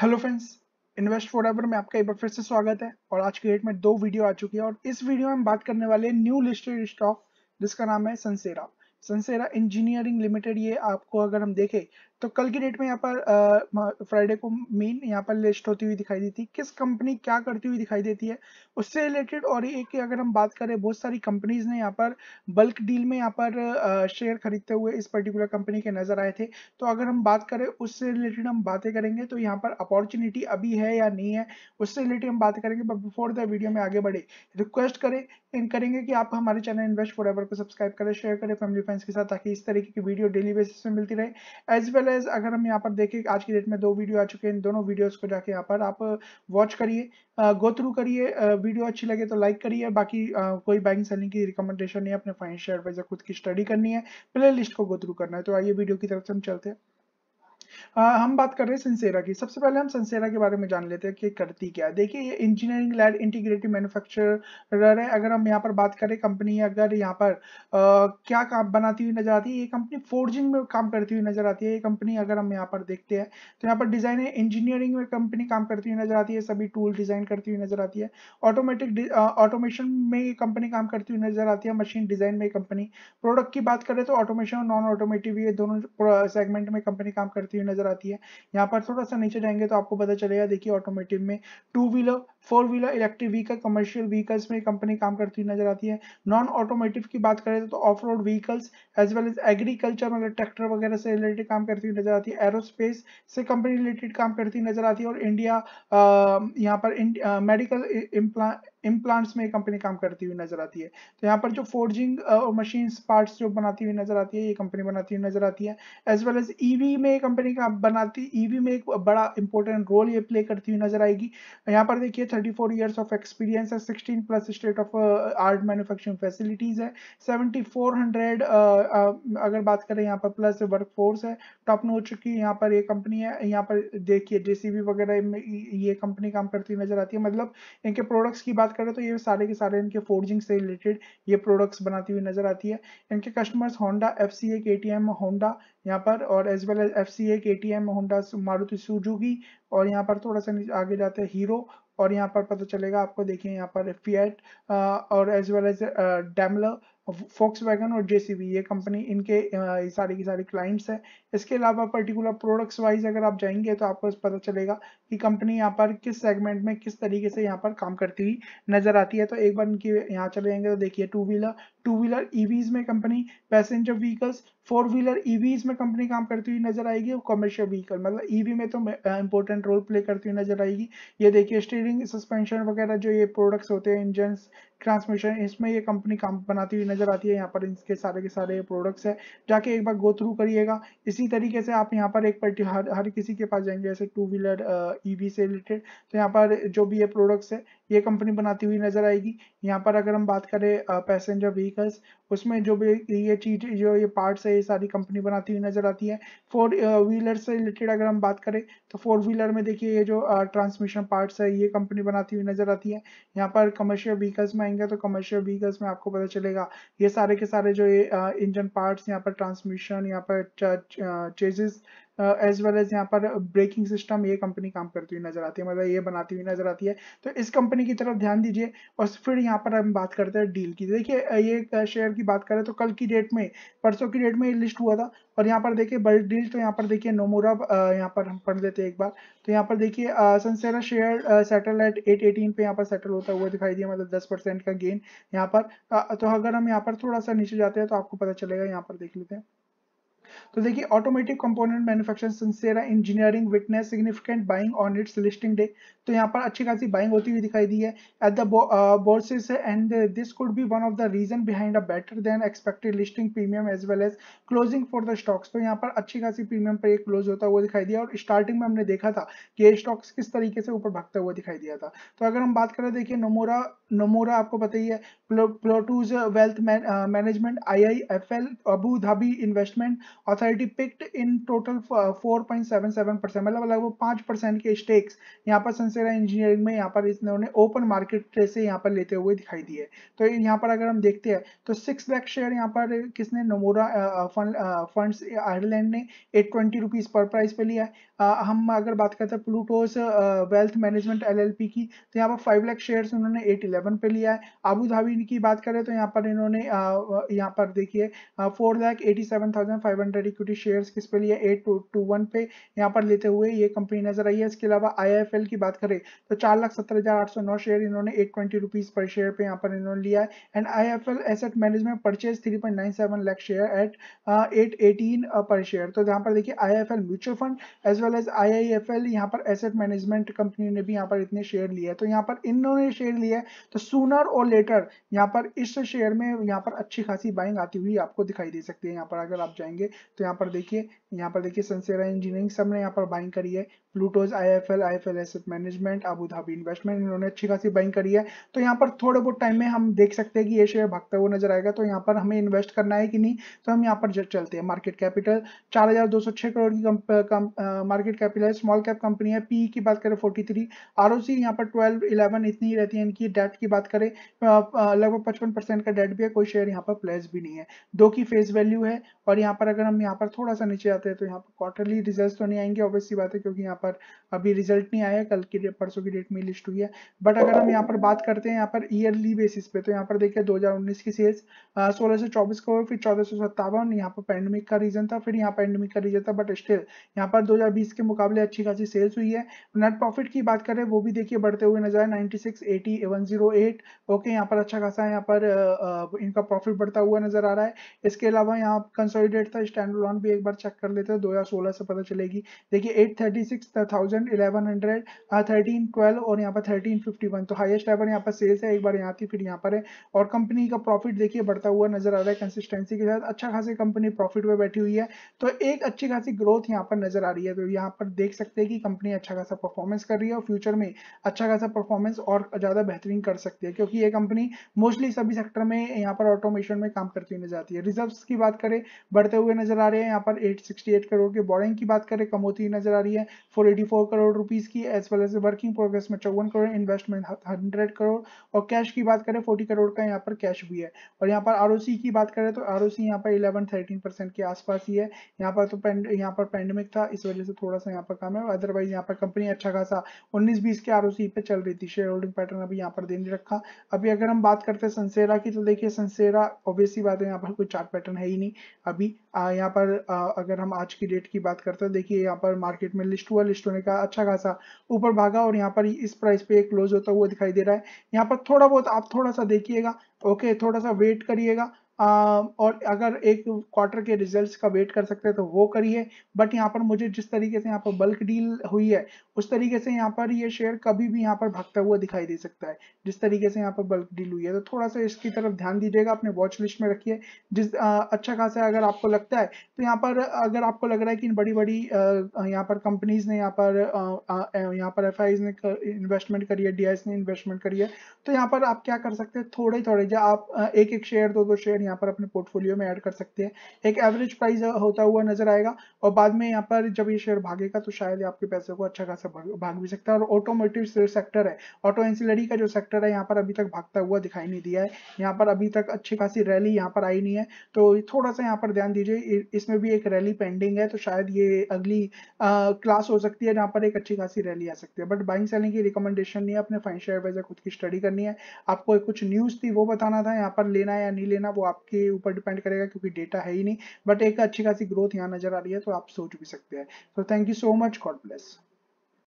hello friends invest for ever में आपका एक बार फिर से स्वागत है और आज की डेट में दो वीडियो आ चुकी है और इस वीडियो में हम बात करने वाले न्यू लिस्टेड स्टॉक जिसका नाम है सनसेरा सनसेरा इंजीनियरिंग लिमिटेड ये आपको अगर हम देखें तो कल की डेट में यहाँ पर फ्राइडे को मेन यहाँ पर लिस्ट होती हुई दिखाई देती है किस कंपनी क्या करती हुई दिखाई देती है उससे रिलेटेड और एक अगर हम बात करें बहुत सारी कंपनीज ने यहाँ पर बल्क डील में यहाँ पर शेयर खरीदते हुए इस पर्टिकुलर कंपनी के नजर आए थे तो अगर हम बात करें उससे रिलेटेड हम बातें करेंगे तो यहाँ पर अपॉर्चुनिटी अभी है या नहीं है उससे रिलेटेड हम बात करेंगे बट बिफोर द वीडियो में आगे बढ़े रिक्वेस्ट करें इन करेंगे कि आप हमारे चैनल इन्वेस्ट फॉर को सब्सक्राइब करें शेयर करें फैमिली फ्रेंड्स के साथ ताकि इस तरीके की वीडियो डेली बेसिस में मिलती रहे एज वेल वेल एज अगर हम यहाँ पर देखें आज की डेट में दो वीडियो आ चुके हैं इन दोनों वीडियोस को जाके यहाँ पर आप वॉच uh, करिए गो uh, थ्रू करिए वीडियो uh, अच्छी लगे तो लाइक करिए बाकी कोई बैंक सेलिंग की रिकमेंडेशन नहीं अपने फाइनेंशियल एडवाइजर खुद की स्टडी करनी है प्ले लिस्ट को गो थ्रू करना है तो आइए वीडियो की तरफ से हम चलते हैं आ, हम बात कर रहे हैं संसेरा की सबसे पहले हम संसेरा के बारे में जान लेते हैं कि करती क्या है देखिए ये इंजीनियरिंग लैड इंटीग्रेटिव मैन्युफैक्चरर है अगर हम यहाँ पर बात करें कंपनी अगर यहाँ पर आ, क्या काम बनाती हुई नजर आती है ये कंपनी फोर्जिंग में काम करती हुई नजर आती है ये कंपनी अगर हम यहाँ पर देखते हैं तो यहाँ पर डिजाइन है इंजीनियरिंग में कंपनी काम करती हुई नजर आती है सभी टूल डिजाइन करती हुई नजर आती है ऑटोमेटिक ऑटोमेशन में कंपनी काम करती हुई नजर आती है मशीन डिजाइन में कंपनी प्रोडक्ट की बात करें तो ऑटोमेशन और नॉन ऑटोमेटिव ये दोनों सेगमेंट में कंपनी काम करती हुई नजर आती है यहाँ पर थोड़ा सा नीचे जाएंगे तो आपको पता चलेगा देखिए ऑटोमेटिव में two wheeler four wheeler electric vehicle commercial vehicles में कंपनी काम करती हुई नजर आती है नॉन ऑटोमोटिव की बात करें तो off road vehicles as well as agriculture मतलब ट्रैक्टर वगैरह से रिलेटेड काम करती हुई नजर आती है एरोस्पेस से कंपनी रिलेटेड काम करती हुई नजर आती है और इंडिया यहाँ पर मेडिकल इम्प्लांट्स में कंपनी काम करती हुई नजर आती है तो यहाँ पर जो फोर्जिंग और मशीन पार्ट्स जो बनाती हुई नजर आती है ये कंपनी बनाती हुई नजर आती है एज वेल एज ईवी में कंपनी का बनाती ईवी e में एक बड़ा इंपॉर्टेंट रोल ये प्ले करती हुई नजर आएगी यहाँ पर देखिए 34 years of experience है 16 plus state of uh, art manufacturing facilities है 7400 uh, uh, अगर बात करें यहाँ पर प्लस वर्कफोर्स है टॉप नोच की यहाँ पर ये कंपनी है यहाँ पर देखिए जेसीबी वगैरह ये कंपनी काम करती नजर आती है मतलब इनके प्रोडक्ट्स की बात करें तो ये सारे के सारे इनके फोर्जिंग से रिलेटेड ये प्रोडक्ट्स बनाती हुई नजर आती है इनके customers Honda F C A K T M Honda यहाँ पर और as well as F C A K T M Honda Maruti Suzuki और यहाँ पर थोड़ा सा आगे जाते हैं हीरो और यहाँ पर पता चलेगा आपको देखिए यहाँ पर फिएट और as well as Daimler Volkswagen और जेसीबी ये कंपनी इनके ये सारी की सारी क्लाइंट्स हैं इसके अलावा पर्टिकुलर प्रोडक्ट्स वाइज अगर आप जाएंगे तो आपको पता चलेगा कि कंपनी यहाँ पर किस सेगमेंट में किस तरीके से यहाँ पर काम करती हुई नजर आती है तो एक बार इनकी यहाँ चले जाएंगे तो देखिए two wheeler two wheeler EVs e में company passenger vehicles four wheeler EVs में कंपनी काम करती हुई नजर आएगी और कमर्शियल व्हीकल मतलब ईवी e में तो इंपॉर्टेंट रोल प्ले करती हुई नजर आएगी ये देखिए स्टीयरिंग सस्पेंशन वगैरह जो ये प्रोडक्ट्स होते हैं इंजन ट्रांसमिशन इसमें ये कंपनी काम बनाती हुई नजर आती है यहाँ पर इसके सारे के सारे प्रोडक्ट्स है जाके एक बार गो थ्रू करिएगा इसी तरीके से आप यहाँ पर एक पर्टी हर, हर किसी के पास जाएंगे जैसे टू व्हीलर ईवी से रिलेटेड तो यहाँ पर जो भी ये प्रोडक्ट्स है ये कंपनी बनाती हुई नजर आएगी यहाँ पर अगर हम बात करें पैसेंजर व्हीकल्स उसमें जो भी ये चीज जो ये पार्ट्स है ये सारी कंपनी बनाती हुई नजर आती है फोर व्हीलर से रिलेटेड अगर हम बात करें तो फोर व्हीलर में देखिए ये जो ट्रांसमिशन पार्ट्स है ये कंपनी बनाती हुई नजर आती है यहाँ पर कमर्शियल व्हीकल्स में आएंगे तो कमर्शियल व्हीकल्स में आपको पता चलेगा ये सारे के सारे जो ये इंजन पार्ट्स यहाँ पर ट्रांसमिशन यहाँ पर चेजेस एज वेल एज यहाँ पर ब्रेकिंग सिस्टम ये कंपनी काम करती हुई नजर आती है मतलब ये बनाती हुई नजर आती है तो इस कंपनी की तरफ ध्यान दीजिए और फिर यहाँ पर हम बात करते हैं डील की देखिए ये शेयर की बात करें तो कल की डेट में परसों की डेट में ये लिस्ट हुआ था और यहाँ पर देखिए बल्क डील तो यहाँ पर देखिए नोमोरा यहाँ पर हम पढ़ लेते हैं एक बार तो यहाँ पर देखिए सनसेरा शेयर सेटेलाइट एट एटीन पे यहाँ पर सेटल होता हुआ दिखाई दिया मतलब दस परसेंट का गेन यहाँ पर आ, तो अगर हम यहाँ पर थोड़ा सा नीचे जाते हैं तो आपको पता चलेगा यहाँ पर देख लेते हैं तो देखिए automatic component manufacture Sansera engineering witness significant buying on its listing day तो यहाँ पर अच्छी खासी बाइंग होती हुई दिखाई दी है at the bourses and this could be one of the reason behind a better than expected listing premium as well as closing for the stocks तो यहाँ पर अच्छी खासी प्रीमियम पर एक क्लोज होता हुआ दिखाई दिया और स्टार्टिंग में हमने देखा था कि ये स्टॉक्स किस तरीके से ऊपर भागता हुआ दिखाई दिया था तो अगर हम बात करें देखिए नोमोरा नोमोरा आपको पता ही है Plutus wealth management I I F L Abu Dhabi investment और authority picked in total 4.77 percent मतलब लगभग पांच परसेंट के स्टेक्स यहाँ पर सनसेरा इंजीनियरिंग में यहाँ पर इन्होंने ओपन मार्केट से यहाँ पर लेते हुए दिखाई दिए तो यहाँ पर अगर हम देखते हैं तो सिक्स लाख शेयर यहाँ पर किसने नमोरा फंड आयरलैंड ने एट ट्वेंटी रुपीज़ पर प्राइस पे लिया है आ, uh, हम अगर बात करते हैं प्लूटोस वेल्थ मैनेजमेंट एल की तो यहाँ पर फाइव लाख शेयर उन्होंने एट इलेवन पे लिया है आबू धाबी की बात करें तो यहाँ पर इन्होंने uh, uh, यहाँ पर देखिए four lakh eighty seven thousand five hundred private equity shares किस पे लिए एट टू टू वन पे यहाँ पर लेते हुए ये कंपनी नजर आई है इसके अलावा आई की बात करें तो चार लाख सत्तर हजार आठ सौ नौ शेयर इन्होंने एट ट्वेंटी रुपीज पर शेयर पे यहाँ पर इन्होंने लिया है and I F L asset management purchase three point nine seven lakh share at eight eighteen पर शेयर तो यहाँ पर देखिए I F L mutual fund as well as I I F L यहाँ पर एसेट मैनेजमेंट कंपनी ने भी यहाँ पर इतने शेयर लिए तो यहाँ पर इन्होंने शेयर लिया है तो सूनर और लेटर यहाँ पर इस शेयर में यहाँ पर अच्छी खासी बाइंग आती हुई आपको दिखाई दे सकती है यहाँ पर अगर आप जाएंगे तो यहाँ पर देखिए यहाँ पर देखिए सनसेरा इंजीनियरिंग सब ने यहाँ पर बाइंग करी है Plutus I F L I F L asset management Abu Dhabi investment इन्होंने अच्छी खासी बाइंग करी है तो यहाँ पर थोड़े बहुत टाइम में हम देख सकते हैं कि ये शेयर भागता हुआ नजर आएगा तो यहाँ पर हमें इन्वेस्ट करना है कि नहीं तो हम यहाँ पर चलते हैं मार्केट कैपिटल चार हजार दो सौ छह करोड़ की मार्केट कैपिटल है स्मॉल कैप कंपनी है पी e की बात करें forty three R O C यहाँ पर ट्वेल्व इलेवन इतनी ही रहती है इनकी डेट की बात करें लगभग पचपन परसेंट का डेट भी है कोई शेयर यहाँ पर प्लेस भी नहीं है दो की फेस वैल्यू है और यहाँ पर अगर हम यहाँ पर थोड़ा सा नीचे आते हैं तो यहाँ पर क्वार्टरली रिजल्ट तो नहीं आएंगे ऑब्वियसली बात है क्योंकि यहाँ पर अभी रिजल्ट नहीं आया कल की परसों की डेट में लिस्ट हुई है बट अगर हम यहाँ पर बात करते हैं यहाँ पर ईयरली बेसिस पे तो यहाँ पर देखिए 2019 की सेल्स सोलह सौ चौबीस करोड़ फिर चौदह सौ सत्तावन यहाँ पर पैंडमिक का रीजन था फिर यहाँ पैंडमिक का रीजन था बट स्टिल यहाँ पर दो के मुकाबले अच्छी खासी सेल्स हुई है नेट प्रॉफिट की बात करें वो भी देखिए बढ़ते हुए नजर आए नाइनटी सिक्स ओके यहाँ पर अच्छा खासा यहाँ पर इनका प्रॉफिट बढ़ता हुआ नजर आ रहा है इसके अलावा यहाँ कंसोलिडेट था स्टैंड लॉन्ग भी एक बार चेक कर लेते हैं 2016 से पता चलेगी देखिए eight thirty six thousand eleven hundred thirteen twelve और यहाँ पर थर्टीन फिफ्टी वन तो हाइस्ट एवर यहाँ पर सेल्स है एक बार यहाँ थी फिर यहाँ पर है और कंपनी का प्रॉफिट देखिए बढ़ता हुआ नजर आ रहा है कंसिस्टेंसी के साथ अच्छा खासी कंपनी प्रॉफिट में बैठी हुई है तो एक अच्छी खासी ग्रोथ यहाँ पर नजर आ रही है तो यहाँ पर देख सकते हैं कि कंपनी अच्छा खासा परफॉर्मेंस कर रही है और फ्यूचर में अच्छा खासा परफॉर्मेंस और ज्यादा बेहतरीन कर सकती है क्योंकि ये कंपनी मोस्टली सभी सेक्टर में यहाँ पर ऑटोमेशन में काम करती हुई नजर आती है रिजर्व की बात करें बढ़ते हुए नजर आ आ रहे हैं यहाँ पर 868 करोड़ के बोरिंग की बात करें कम होती नजर आ रही है 484 करोड़ रुपीज की as well as working progress में चौवन करोड़ इन्वेस्टमेंट हंड्रेड करोड़ और कैश की बात करें फोर्टी करोड़ का यहाँ पर कैश भी है और यहाँ पर आर की बात करें तो आर ओ यहाँ पर इलेवन थर्टीन के आसपास ही है यहाँ पर तो यहाँ पर पैंडमिक था इस वजह से थोड़ा सा यहाँ पर कम है अदरवाइज यहाँ पर कंपनी अच्छा खासा उन्नीस बीस के आर पे चल रही थी शेयर होल्डिंग पैटर्न अभी यहाँ पर देने रखा अभी अगर हम बात करते हैं सनसेरा की तो देखिए सनसेरा ऑब्वियसली बात है यहाँ पर कोई चार्ट पैटर्न है ही नहीं अभी यहाँ पर अगर हम आज की डेट की बात करते हैं देखिए यहाँ पर मार्केट में लिस्ट हुआ लिस्ट होने का अच्छा खासा ऊपर भागा और यहाँ पर इस प्राइस पे क्लोज होता हुआ दिखाई दे रहा है यहाँ पर थोड़ा बहुत आप थोड़ा सा देखिएगा ओके थोड़ा सा वेट करिएगा और अगर एक क्वार्टर के रिजल्ट्स का वेट कर सकते हैं तो वो करिए बट यहाँ पर मुझे जिस तरीके से यहाँ पर बल्क डील हुई है उस तरीके से यहाँ पर ये यह शेयर कभी भी यहाँ पर भागता हुआ दिखाई दे सकता है जिस तरीके से यहाँ पर बल्क डील हुई है तो थोड़ा सा इसकी तरफ ध्यान दीजिएगा अपने वॉच लिस्ट में रखिए जिस आ, अच्छा खासा अगर आपको लगता है तो यहाँ पर अगर आपको लग रहा है कि बड़ी बड़ी यहाँ पर कंपनीज ने यहाँ पर यहाँ पर एफ ने इन्वेस्टमेंट करी है डी ने इन्वेस्टमेंट करी है तो यहाँ पर आप क्या कर सकते हैं थोड़े थोड़े जब आप एक एक शेयर दो दो शेयर यहाँ पर अपने पोर्टफोलियो में ऐड कर सकते हैं एक एवरेज प्राइस होता हुआ नजर आएगा और बाद में यहाँ पर जब ये शेयर भागेगा तो शायद आपके पैसे को अच्छा खासा भाग भी सकता है और ऑटोमोटिव सेक्टर है ऑटो एंसिलरी का जो सेक्टर है यहाँ पर अभी तक भागता हुआ दिखाई नहीं दिया है यहाँ पर अभी तक अच्छी खासी रैली यहाँ पर आई नहीं है तो थोड़ा सा यहाँ पर ध्यान दीजिए इसमें भी एक रैली पेंडिंग है तो शायद ये अगली आ, क्लास हो सकती है जहाँ पर एक अच्छी खासी रैली आ सकती है बट बाइंग सेलिंग की रिकमेंडेशन नहीं है अपने फाइनेंशियल एडवाइजर खुद की स्टडी करनी है आपको कुछ न्यूज़ थी वो बताना था यहाँ पर लेना या नहीं लेना वो आप आपके ऊपर डिपेंड करेगा क्योंकि डेटा है ही नहीं बट एक अच्छी खासी ग्रोथ यहाँ नजर आ रही है तो आप सोच भी सकते हैं so thank you so much God bless